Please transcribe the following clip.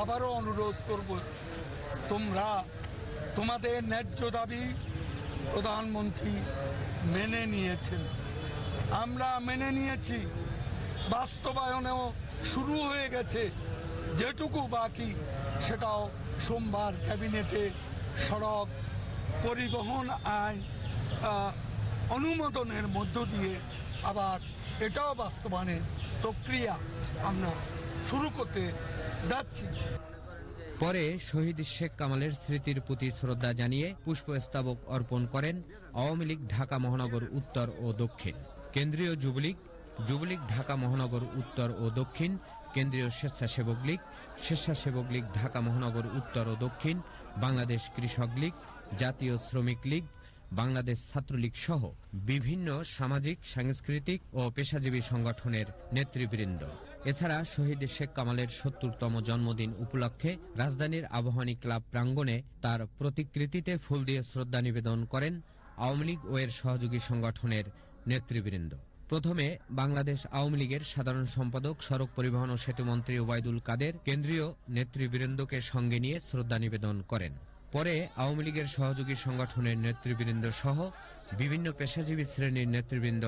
আবারও অনুরোধ করব তোমরা তোমাদের ন্যায্য দাবি প্রধানমন্ত্রী মেনে নিয়েছেন আমরা মেনে নিয়েছি বাস্তবায়নেও শুরু হয়ে গেছে যেটুকু বাকি সেটাও সোমবার ক্যাবিনেটে সড়ক পরিবহন আইন অনুমোদনের মধ্য দিয়ে আবার এটাও বাস্তবায়নের প্রক্রিয়া আমরা শুরু করতে যাচ্ছি পরে শহীদ শেখ কামালের স্মৃতির প্রতি শ্রদ্ধা জানিয়ে পুষ্পস্তাবক অর্পণ করেন আওয়ামী লীগ ঢাকা মহানগর উত্তর ও দক্ষিণ কেন্দ্রীয় যুবলীগ যুবলীগ ঢাকা মহানগর উত্তর ও দক্ষিণ কেন্দ্রীয় স্বেচ্ছাসেবক লীগ স্বেচ্ছাসেবক লীগ ঢাকা মহানগর উত্তর ও দক্ষিণ বাংলাদেশ কৃষক লীগ জাতীয় শ্রমিক লীগ বাংলাদেশ ছাত্রলীগ সহ বিভিন্ন সামাজিক সাংস্কৃতিক ও পেশাজীবী সংগঠনের নেতৃবৃন্দ এছাড়া শহীদ শেখ কামালের সত্তরতম জন্মদিন উপলক্ষে রাজধানীর আবাহনী ক্লাব প্রাঙ্গণে তার প্রতিকৃতিতে ফুল দিয়ে শ্রদ্ধা নিবেদন করেন আওয়ামী লীগ ও এর সহযোগী সংগঠনের নেতৃবৃন্দ প্রথমে বাংলাদেশ আওয়ামী লীগের সাধারণ সম্পাদক সড়ক পরিবহন ও সেতুমন্ত্রী ওবায়দুল কাদের কেন্দ্রীয় নেতৃবৃন্দকে সঙ্গে নিয়ে শ্রদ্ধা নিবেদন করেন পরে আওয়ামী লীগের সহযোগী সংগঠনের নেতৃবৃন্দ সহ বিভিন্ন পেশাজীবী শ্রেণীর নেতৃবৃন্দ